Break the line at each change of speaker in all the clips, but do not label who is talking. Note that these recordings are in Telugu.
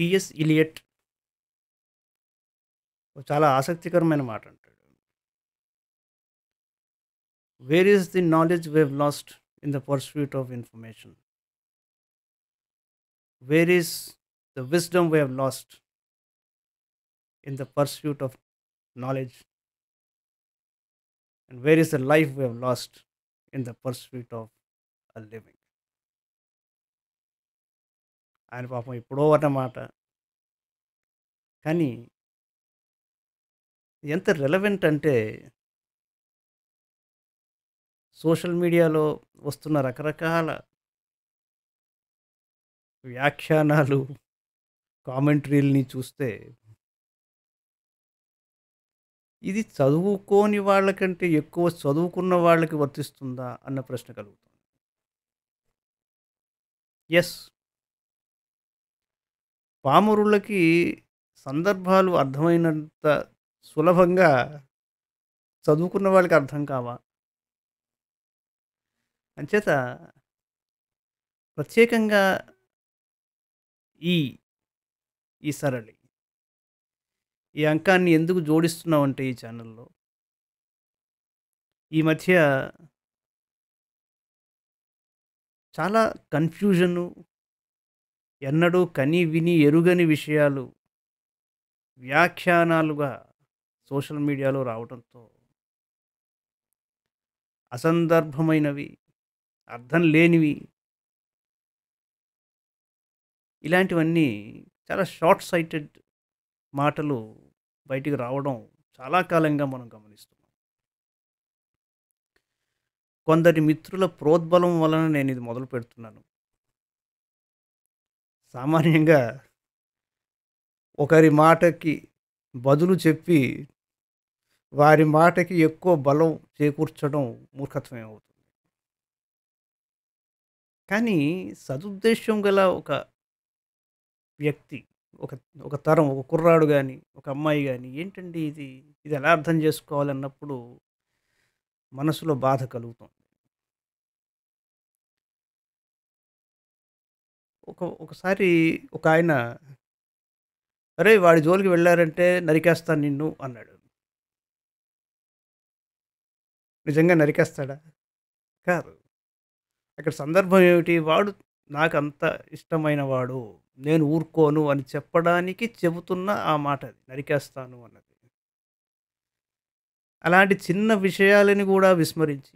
టిఎస్ ఇలియట్ చాలా ఆసక్తికరమైన మాట అంటాడు where is the knowledge we've lost in the pursuit of information where is the wisdom we've lost in the pursuit of knowledge and where is the life we've lost in the pursuit of a living. ఆయన పాపం ఎప్పుడో అన్నమాట కానీ ఎంత రెలవెంట్ అంటే సోషల్ మీడియాలో వస్తున్న రకరకాల వ్యాఖ్యానాలు కామెంటరీల్ని చూస్తే ఇది చదువుకోని వాళ్ళకంటే ఎక్కువ చదువుకున్న వాళ్ళకి వర్తిస్తుందా అన్న ప్రశ్న కలుగుతుంది ఎస్ పామరులకి సందర్భాలు అర్థమైనంత సులభంగా చదువుకున్న వాళ్ళకి అర్థం కావా అంచేత ప్రత్యేకంగా ఈ ఈ సరళి ఈ అంకాన్ని ఎందుకు జోడిస్తున్నామంటే ఈ ఛానల్లో ఈ మధ్య చాలా కన్ఫ్యూజను ఎన్నడూ కని విని ఎరుగని విషయాలు వ్యాఖ్యానాలుగా సోషల్ మీడియాలో రావడంతో అసందర్భమైనవి అర్థం లేనివి ఇలాంటివన్నీ చాలా షార్ట్ సైటెడ్ మాటలు బయటికి రావడం చాలా కాలంగా మనం గమనిస్తున్నాం కొందరి మిత్రుల ప్రోద్బలం వలన నేను ఇది మొదలు పెడుతున్నాను సామాన్యంగా ఒకరి మాటకి బదులు చెప్పి వారి మాటకి ఎక్కువ బలం చేకూర్చడం మూర్ఖత్వమే అవుతుంది కానీ సదుద్దేశం గల ఒక వ్యక్తి ఒక ఒక తరం ఒక కుర్రాడు కానీ ఒక అమ్మాయి కానీ ఏంటండి ఇది ఇది ఎలా అర్థం చేసుకోవాలన్నప్పుడు మనసులో బాధ కలుగుతుంది ఒక ఒకసారి ఒక ఆయన అరే వాడి జోలికి వెళ్ళారంటే నరికేస్తాను నిన్ను అన్నాడు నిజంగా నరికేస్తాడా కాదు అక్కడ సందర్భం ఏమిటి వాడు నాకు అంత ఇష్టమైన వాడు నేను ఊరుకోను అని చెప్పడానికి చెబుతున్న ఆ మాట అది నరికేస్తాను అన్నది అలాంటి చిన్న విషయాలని కూడా విస్మరించి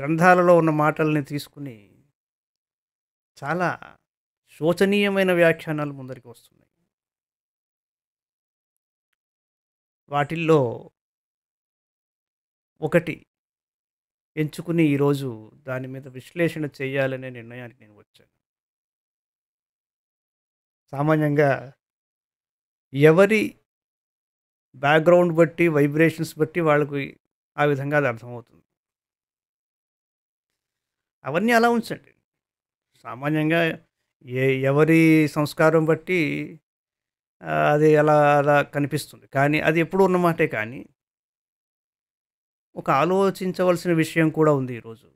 గ్రంథాలలో ఉన్న మాటల్ని తీసుకుని చాలా శోచనీయమైన వ్యాఖ్యానాలు ముందరికి వస్తున్నాయి వాటిల్లో ఒకటి ఎంచుకుని ఈరోజు దాని మీద విశ్లేషణ చేయాలనే నిర్ణయానికి నేను వచ్చాను సామాన్యంగా ఎవరి బ్యాక్గ్రౌండ్ బట్టి వైబ్రేషన్స్ బట్టి వాళ్ళకు ఆ విధంగా అది అర్థమవుతుంది అవన్నీ అలా ఉంచండి సామాన్యంగా ఏ ఎవరి సంస్కారం బట్టి అది అలా అలా కనిపిస్తుంది కానీ అది ఎప్పుడు ఉన్నమాటే కానీ ఒక ఆలోచించవలసిన విషయం కూడా ఉంది ఈరోజు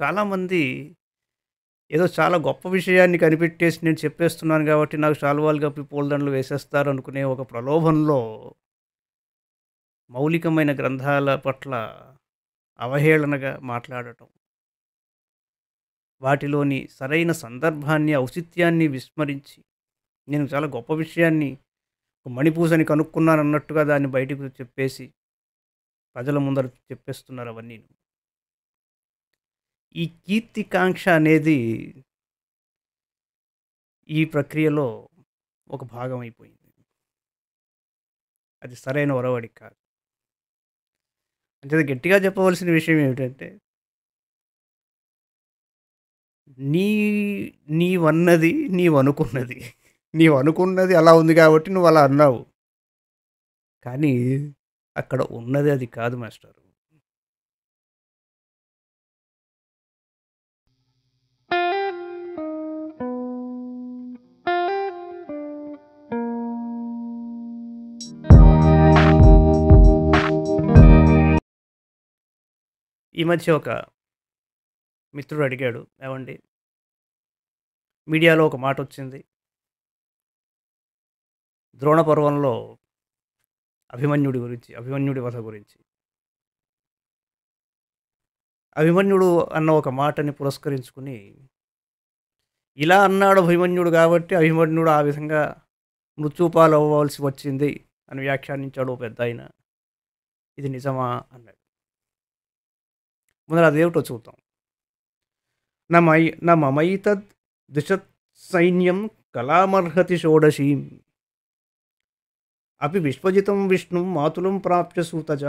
చాలామంది ఏదో చాలా గొప్ప విషయాన్ని కనిపెట్టేసి నేను చెప్పేస్తున్నాను కాబట్టి నాకు శాలువాలు కప్పి పూలదండలు వేసేస్తారు అనుకునే ఒక ప్రలోభంలో మౌలికమైన గ్రంథాల పట్ల అవహేళనగా మాట్లాడటం వాటిలోని సరైన సందర్భాన్ని ఔచిత్యాన్ని విస్మరించి నేను చాలా గొప్ప విషయాన్ని మణిపూసని కనుక్కున్నాను అన్నట్టుగా దాన్ని బయటకు చెప్పేసి ప్రజల ముందర చెప్పేస్తున్నారు అవన్నీ ఈ కీర్తికాంక్ష అనేది ఈ ప్రక్రియలో ఒక భాగం అయిపోయింది అది సరైన ఒరవడి కాదు అంటే గట్టిగా చెప్పవలసిన విషయం ఏమిటంటే నీ నీవన్నది నీవనుకున్నది అనుకున్నది అలా ఉంది కాబట్టి నువ్వు అలా అన్నావు కానీ అక్కడ ఉన్నది అది కాదు మాస్టర్ ఈ మధ్య ఒక మిత్రుడు అడిగాడు ఏమండి మీడియాలో ఒక మాట వచ్చింది ద్రోణ పర్వంలో అభిమన్యుడి గురించి అభిమన్యుడి వధ గురించి అభిమన్యుడు అన్న ఒక మాటని పురస్కరించుకుని ఇలా అన్నాడు అభిమన్యుడు కాబట్టి అభిమన్యుడు ఆ విధంగా మృత్యుపాలు అవ్వవలసి వచ్చింది అని వ్యాఖ్యానించాడు పెద్ద ఆయన ఇది నిజమా అన్నాడు ముందర అదేమిటో చూద్దాం నమై నమమైతద్ ద్విషత్ సైన్యం కళామర్హతి షోడశీం అపి విశ్వజితం విష్ణు మాతులం ప్రాప్య సూతజ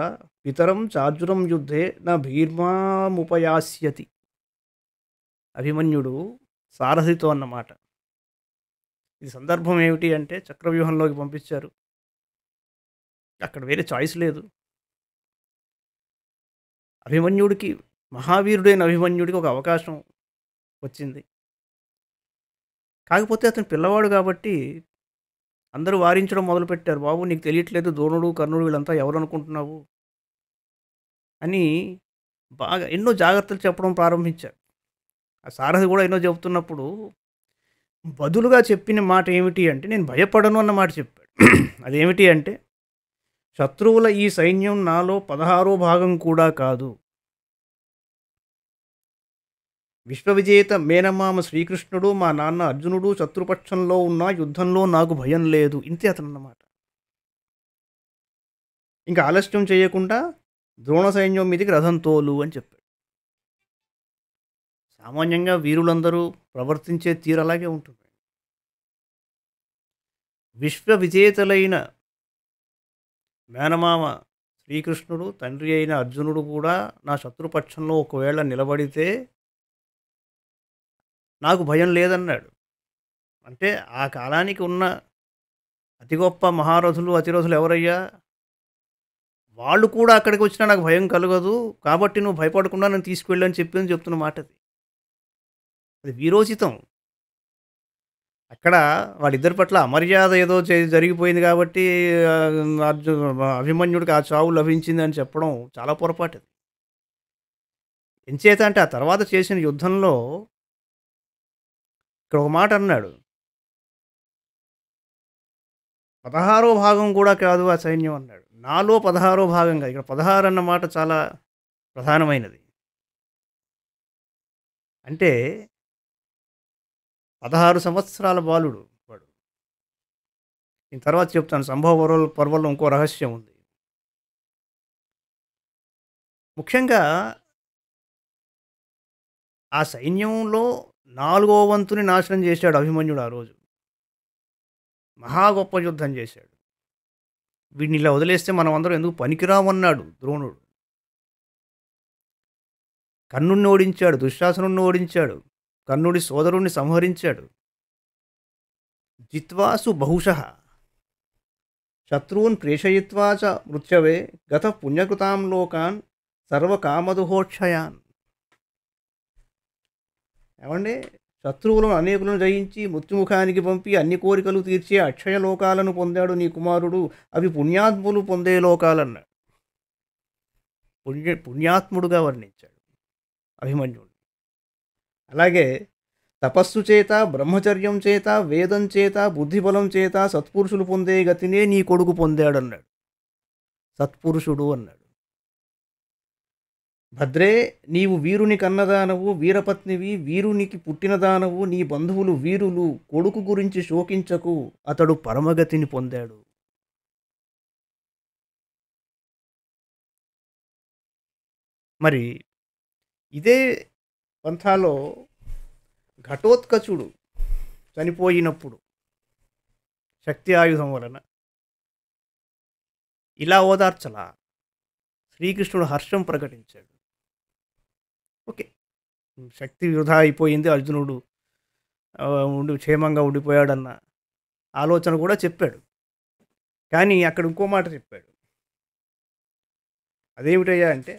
పితరం చార్జురం యుద్ధే నా భీర్మాముపయాస్యతి అభిమన్యుడు సారథితో అన్నమాట ఇది సందర్భం ఏమిటి అంటే చక్రవ్యూహంలోకి పంపించారు అక్కడ వేరే చాయిస్ లేదు అభిమన్యుడికి మహావీరుడైన అభిమన్యుడికి ఒక అవకాశం వచ్చింది కాకపోతే అతను పిల్లవాడు కాబట్టి అందరూ వారించడం మొదలుపెట్టారు బాబు నీకు తెలియట్లేదు ద్రోణుడు కర్ణుడు వీళ్ళంతా ఎవరు అనుకుంటున్నావు అని బాగా ఎన్నో జాగ్రత్తలు చెప్పడం ప్రారంభించారు ఆ సారథి కూడా ఎన్నో చెబుతున్నప్పుడు బదులుగా చెప్పిన మాట ఏమిటి అంటే నేను భయపడను అన్న మాట చెప్పాడు అదేమిటి అంటే శత్రువుల ఈ సైన్యం నాలో పదహారో భాగం కూడా కాదు విశ్వవిజేత మేనమామ శ్రీకృష్ణుడు మా నాన్న అర్జునుడు శత్రుపక్షంలో ఉన్న యుద్ధంలో నాకు భయం లేదు ఇంతే అతను అన్నమాట ఇంకా ఆలస్యం చేయకుండా ద్రోణ సైన్యం మీదకి రథం తోలు అని చెప్పాడు సామాన్యంగా వీరులందరూ ప్రవర్తించే తీరు అలాగే ఉంటుంది విశ్వ విజేతలైన మేనమామ శ్రీకృష్ణుడు తండ్రి అయిన అర్జునుడు కూడా నా శత్రుపక్షంలో ఒకవేళ నిలబడితే నాకు భయం లేదన్నాడు అంటే ఆ కాలానికి ఉన్న అతి గొప్ప మహారథులు అతిరథులు ఎవరయ్యా వాళ్ళు కూడా అక్కడికి వచ్చినా నాకు భయం కలగదు కాబట్టి నువ్వు భయపడకుండా నేను తీసుకువెళ్ళని చెప్పింది చెప్తున్న మాట అది అది వీరోచితం అక్కడ వాళ్ళిద్దరి పట్ల అమర్యాద ఏదో జరిగిపోయింది కాబట్టి అర్జున్ అభిమన్యుడికి ఆ చావు లభించింది అని చెప్పడం చాలా పొరపాటు ఎంచేత అంటే ఆ తర్వాత చేసిన యుద్ధంలో ఇక్కడ ఒక మాట అన్నాడు పదహారో భాగం కూడా కాదు ఆ సైన్యం అన్నాడు నాలో పదహారో భాగం కాదు ఇక్కడ పదహారు అన్న మాట చాలా ప్రధానమైనది అంటే పదహారు సంవత్సరాల బాలుడు వాడు దీని తర్వాత చెప్తాను సంభవ పర్వల పర్వలో ఇంకో రహస్యం ఉంది ముఖ్యంగా ఆ సైన్యంలో నాలుగో వంతుని నాశనం చేశాడు అభిమన్యుడు ఆ రోజు మహా గొప్ప యుద్ధం చేశాడు వీడిని ఇలా వదిలేస్తే మనం అందరం ఎందుకు పనికిరామన్నాడు ద్రోణుడు కర్ణుణ్ణి ఓడించాడు దుశ్శాసను ఓడించాడు కర్ణుడి సోదరుణ్ణి సంహరించాడు జిత్వాసు బహుశ శత్రువున్ ప్రేషయిత్వాచ చ మృత్యవే గత పుణ్యకృతాం లోకాన్ సర్వకామదుహోక్షయాన్ ఏమండి శత్రువులను అనేకులను జయించి మృత్యుముఖానికి పంపి అన్ని కోరికలు తీర్చే అక్షయ లోకాలను పొందాడు నీ కుమారుడు అవి పుణ్యాత్ములు పొందే లోకాలన్నాడు పుణ్య పుణ్యాత్ముడుగా వర్ణించాడు అభిమన్యుడు అలాగే తపస్సు చేత బ్రహ్మచర్యం చేత వేదం చేత బుద్ధిబలం చేత సత్పురుషులు పొందే గతినే నీ కొడుకు పొందాడన్నాడు సత్పురుషుడు అన్నాడు భద్రే నీవు వీరుని కన్నదానవు వీరపత్నివి వీరునికి పుట్టినదానవు నీ బంధువులు వీరులు కొడుకు గురించి శోకించకు అతడు పరమగతిని పొందాడు మరి ఇదే పంథాలో ఘటోత్కచుడు చనిపోయినప్పుడు శక్తి ఆయుధం వలన ఇలా ఓదార్చలా శ్రీకృష్ణుడు హర్షం ప్రకటించాడు ఓకే శక్తి వృధా అయిపోయింది అర్జునుడు ఉండి క్షేమంగా ఉండిపోయాడన్న ఆలోచన కూడా చెప్పాడు కానీ అక్కడ ఇంకో మాట చెప్పాడు అదేమిటయ్యా అంటే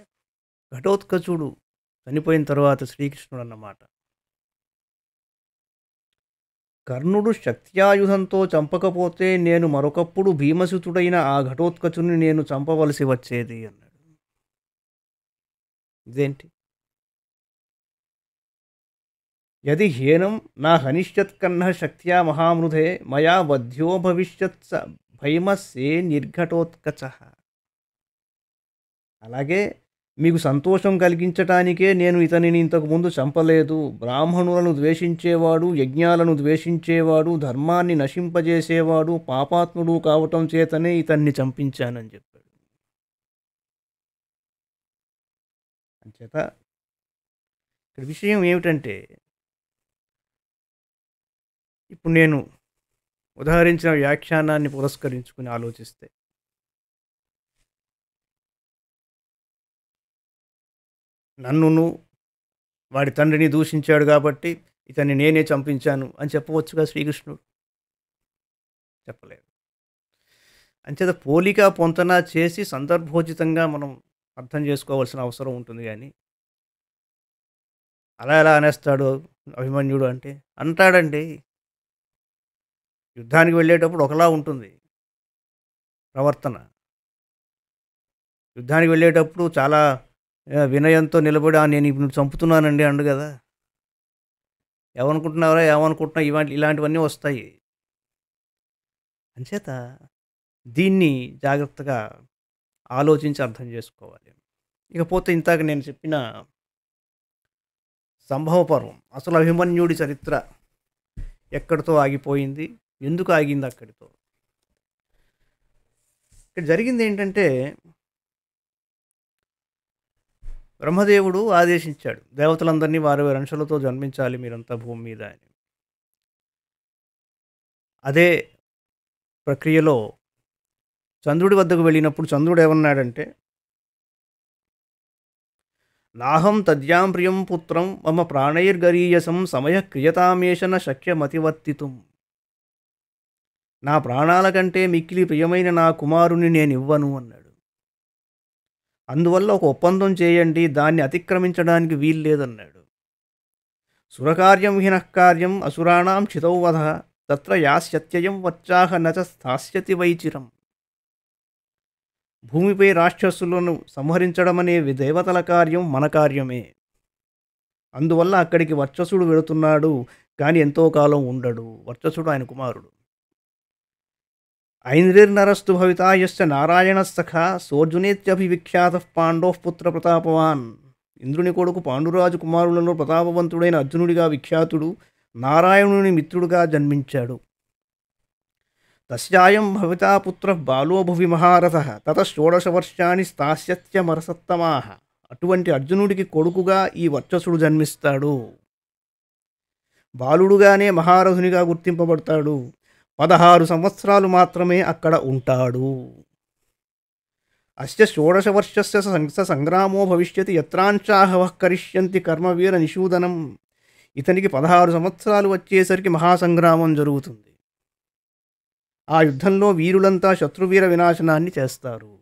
ఘటోత్కచుడు చనిపోయిన తర్వాత శ్రీకృష్ణుడు అన్నమాట కర్ణుడు శక్త్యాయుధంతో చంపకపోతే నేను మరొకప్పుడు భీమసుతుడైన ఆ ఘటోత్కచుని నేను చంపవలసి వచ్చేది అన్నాడు ఇదేంటి यदि ह्येनं न हनिष्यत्कन्नः शक्त्या महामृधे మయా वध्यो भविष्यत्स భయమస్సే నిర్ఘటోత్కచ అలాగే మీకు సంతోషం కలిగించటానికే నేను ఇతనిని ఇంతకుముందు చంపలేదు బ్రాహ్మణులను ద్వేషించేవాడు యజ్ఞాలను ద్వేషించేవాడు ధర్మాన్ని నశింపజేసేవాడు పాపాత్ముడు కావటం చేతనే ఇతన్ని చంపించానని చెప్పాడు అంచేత ఇక్కడ విషయం ఏమిటంటే ఇప్పుడు నేను ఉదహరించిన వ్యాఖ్యానాన్ని పురస్కరించుకుని ఆలోచిస్తే నన్నును వాడి తండ్రిని దూషించాడు కాబట్టి ఇతన్ని నేనే చంపించాను అని చెప్పవచ్చుగా శ్రీకృష్ణుడు చెప్పలేదు అంచేత పోలిక పొంతన చేసి సందర్భోచితంగా మనం అర్థం చేసుకోవాల్సిన అవసరం ఉంటుంది కానీ అలా ఎలా అనేస్తాడు అభిమన్యుడు అంటే అంటాడండి యుద్ధానికి వెళ్ళేటప్పుడు ఒకలా ఉంటుంది ప్రవర్తన యుద్ధానికి వెళ్ళేటప్పుడు చాలా వినయంతో నిలబడి నేను ఇప్పుడు చంపుతున్నానండి అండు కదా ఏమనుకుంటున్నారా ఏమనుకుంటున్నా ఇవాంటి ఇలాంటివన్నీ వస్తాయి అంచేత దీన్ని జాగ్రత్తగా ఆలోచించి అర్థం చేసుకోవాలి ఇకపోతే ఇంతాక నేను చెప్పిన సంభవ పర్వం అసలు అభిమన్యుడి చరిత్ర ఎక్కడితో ఆగిపోయింది ఎందుకు ఆగింది అక్కడితో ఇక్కడ జరిగింది ఏంటంటే బ్రహ్మదేవుడు ఆదేశించాడు దేవతలందరినీ వారి వారి అంశాలతో జన్మించాలి మీరంతా భూమి మీద అని అదే ప్రక్రియలో చంద్రుడి వద్దకు వెళ్ళినప్పుడు చంద్రుడు ఏమన్నాడంటే నాహం తద్యాం ప్రియం పుత్రం మమ ప్రాణైర్గరీయసం సమయ క్రియతామేషన శక్యమతివర్తితుం నా ప్రాణాల కంటే మిక్కిలి ప్రియమైన నా కుమారుని నేను ఇవ్వను అన్నాడు అందువల్ల ఒక ఒప్పందం చేయండి దాన్ని అతిక్రమించడానికి వీల్లేదన్నాడు సురకార్యం కార్యం అసురాణం చితౌవధ తత్ర యాస్యత్యయం వచ్చాహ నచ స్థాస్యతి వైచిరం భూమిపై రాక్షసులను సంహరించడం అనే దేవతల కార్యం మన కార్యమే అందువల్ల అక్కడికి వర్చసుడు వెళుతున్నాడు కానీ ఎంతో కాలం ఉండడు వర్చసుడు ఆయన కుమారుడు ఐంద్రిర్నరస్తు భవితాయశ్చ నారాయణ సఖ సోర్జునేత్యభివిఖ్యాత పాండో పుత్ర ప్రతాపవాన్ ఇంద్రుని కొడుకు పాండురాజు కుమారులలో ప్రతాపవంతుడైన అర్జునుడిగా విఖ్యాతుడు నారాయణుని మిత్రుడుగా జన్మించాడు తస్యాయం భవితాపుత్ర బాలోభువి మహారథ తత షోడశవర్షాన్ని స్థాస్యత్య మరసత్తమాహ అటువంటి అర్జునుడికి కొడుకుగా ఈ వర్చసుడు జన్మిస్తాడు బాలుడుగానే మహారథునిగా గుర్తింపబడతాడు పదహారు సంవత్సరాలు మాత్రమే అక్కడ ఉంటాడు అస్య షోడశ వర్షస్య స సంగ్రామో భవిష్యతి యత్రాంశాహవ కరిష్యంతి కర్మవీర నిషూదనం ఇతనికి పదహారు సంవత్సరాలు వచ్చేసరికి మహాసంగ్రామం జరుగుతుంది ఆ యుద్ధంలో వీరులంతా శత్రువీర వినాశనాన్ని చేస్తారు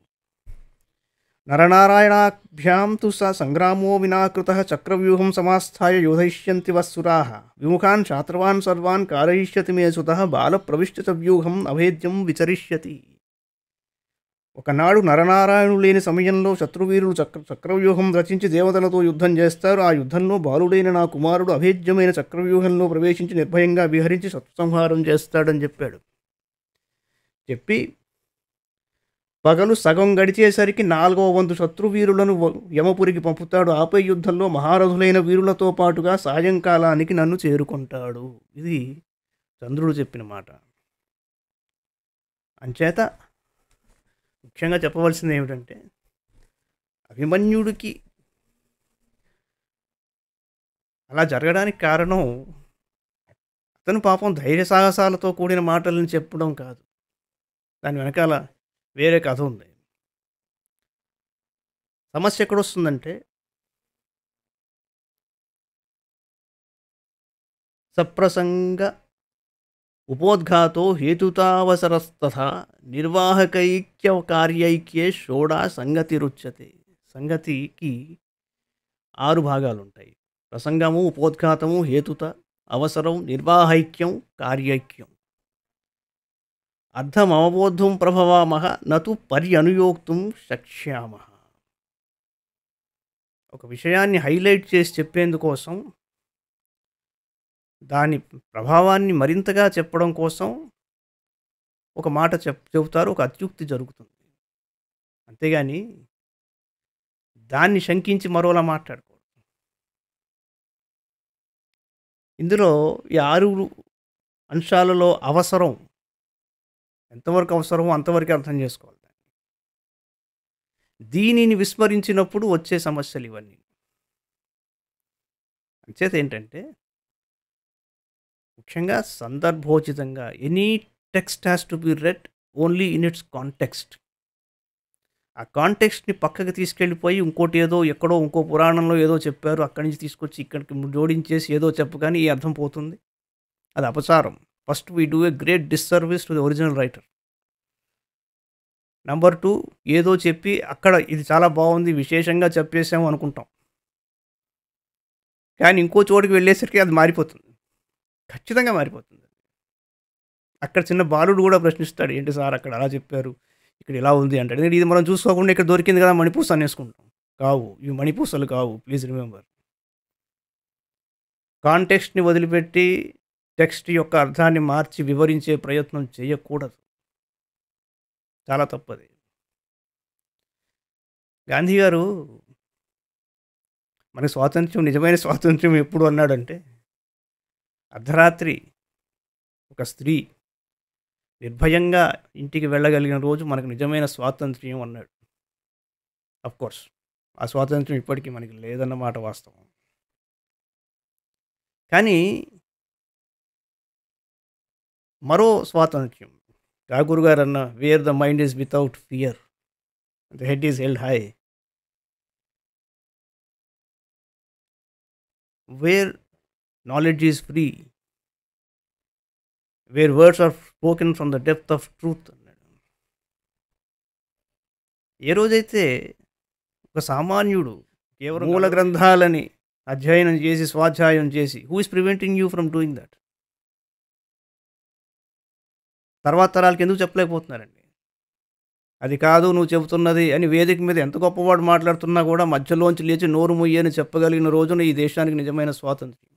నరనారాయణాభ్యాం తు స సంగ్రామో వినాకృత చక్రవ్యూహం సమాస్థాయ యోధయిష్యంతి వస్సురా విముఖాన్ శాత్రవాన్ సర్వాన్ కారయిష్యతి మే సుత బాలప్రవిష్ట వ్యూహం అభేద్యం విచరిష్యతి ఒకనాడు నరనారాయణుడు లేని సమయంలో శత్రువీరులు చక్ర చక్రవ్యూహం రచించి దేవతలతో యుద్ధం చేస్తారు ఆ యుద్ధంలో బాలుడైన నా కుమారుడు అభేద్యమైన చక్రవ్యూహంలో ప్రవేశించి నిర్భయంగా విహరించి సత్సంహారం చేస్తాడని చెప్పాడు చెప్పి పగలు సగం గడిచేసరికి నాలుగవ వంతు శత్రువీరులను యమపురికి పంపుతాడు ఆపై యుద్ధంలో మహారథులైన వీరులతో పాటుగా సాయంకాలానికి నన్ను చేరుకుంటాడు ఇది చంద్రుడు చెప్పిన మాట అంచేత ముఖ్యంగా చెప్పవలసింది ఏమిటంటే అభిమన్యుడికి అలా జరగడానికి కారణం అతను పాపం ధైర్య సాహసాలతో కూడిన మాటలను చెప్పడం కాదు దాని వెనకాల వేరే కథ ఉంది సమస్య ఎక్కడ వస్తుందంటే సప్రసంగ ఉపోద్ఘాతో హేతుతావసరస్త నిర్వాహకైక్య కార్యైక్యే షోడా రుచ్యతే సంగతికి ఆరు భాగాలు ఉంటాయి ప్రసంగము ఉపోద్ఘాతము హేతుత అవసరం నిర్వాహైక్యం కార్యైక్యం అర్థమవబోధుం ప్రభవామహ నతు అనుయోక్తుం శక్ష్యామ ఒక విషయాన్ని హైలైట్ చేసి చెప్పేందుకోసం దాని ప్రభావాన్ని మరింతగా చెప్పడం కోసం ఒక మాట చెప్ చెబుతారు ఒక అత్యుక్తి జరుగుతుంది అంతేగాని దాన్ని శంకించి మరోలా మాట్లాడుకోవడం ఇందులో ఈ ఆరుగురు అంశాలలో అవసరం ఎంతవరకు అవసరమో అంతవరకు అర్థం చేసుకోవాలి దీనిని విస్మరించినప్పుడు వచ్చే సమస్యలు ఇవన్నీ అంచేత ఏంటంటే ముఖ్యంగా సందర్భోచితంగా any text has to be read only in its context ఆ కాంటెక్స్ట్ని పక్కకి తీసుకెళ్ళిపోయి ఇంకోటి ఏదో ఎక్కడో ఇంకో పురాణంలో ఏదో చెప్పారు అక్కడి నుంచి తీసుకొచ్చి ఇక్కడికి జోడించేసి ఏదో చెప్పగానే ఈ అర్థం పోతుంది అది అపచారం first we do a great disservice to the original writer number two ఏదో చెప్పి అక్కడ ఇది చాలా బాగుంది విశేషంగా చెప్పేసాము అనుకుంటాం కానీ ఇంకో చోటుకి వెళ్ళేసరికి అది మారిపోతుంది ఖచ్చితంగా మారిపోతుంది అక్కడ చిన్న బాలుడు కూడా ప్రశ్నిస్తాడు ఏంటి సార్ అక్కడ అలా చెప్పారు ఇక్కడ ఇలా ఉంది అంటాడు ఇది మనం చూసుకోకుండా ఇక్కడ దొరికింది కదా మణిపూస అనేసుకుంటాం కావు ఇవి మణిపూసలు కావు ప్లీజ్ రిమెంబర్ కాంటెక్స్ట్ని వదిలిపెట్టి టెక్స్ట్ యొక్క అర్థాన్ని మార్చి వివరించే ప్రయత్నం చేయకూడదు చాలా తప్పది గాంధీ గారు మన స్వాతంత్ర్యం నిజమైన స్వాతంత్ర్యం ఎప్పుడు అన్నాడంటే అర్ధరాత్రి ఒక స్త్రీ నిర్భయంగా ఇంటికి వెళ్ళగలిగిన రోజు మనకు నిజమైన స్వాతంత్ర్యం అన్నాడు కోర్స్ ఆ స్వాతంత్ర్యం ఇప్పటికీ మనకి లేదన్నమాట వాస్తవం కానీ మరో స్వాతంత్ర్యం ఠాగూర్ గారు అన్న where the mind is without fear the head is held high where knowledge is free where words are spoken from the depth of truth అన్నాడు ఏ రోజైతే ఒక సామాన్యుడు కేవలం మూల గ్రంథాలని అధ్యయనం చేసి స్వాధ్యాయం చేసి who is preventing you from doing that తర్వాత తరాలకి ఎందుకు చెప్పలేకపోతున్నారండి అది కాదు నువ్వు చెబుతున్నది అని వేదిక మీద ఎంత గొప్పవాడు మాట్లాడుతున్నా కూడా మధ్యలోంచి లేచి నోరు ముయ్యని చెప్పగలిగిన రోజున ఈ దేశానికి నిజమైన స్వాతంత్ర్యం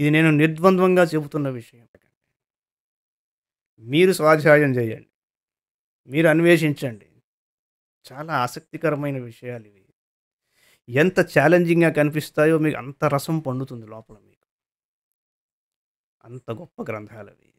ఇది నేను నిర్ద్వంద్వంగా చెబుతున్న విషయం మీరు స్వాధ్యాయం చేయండి మీరు అన్వేషించండి చాలా ఆసక్తికరమైన విషయాలు ఇవి ఎంత ఛాలెంజింగ్గా కనిపిస్తాయో మీకు అంత రసం పండుతుంది లోపల మీకు అంత గొప్ప గ్రంథాలు అవి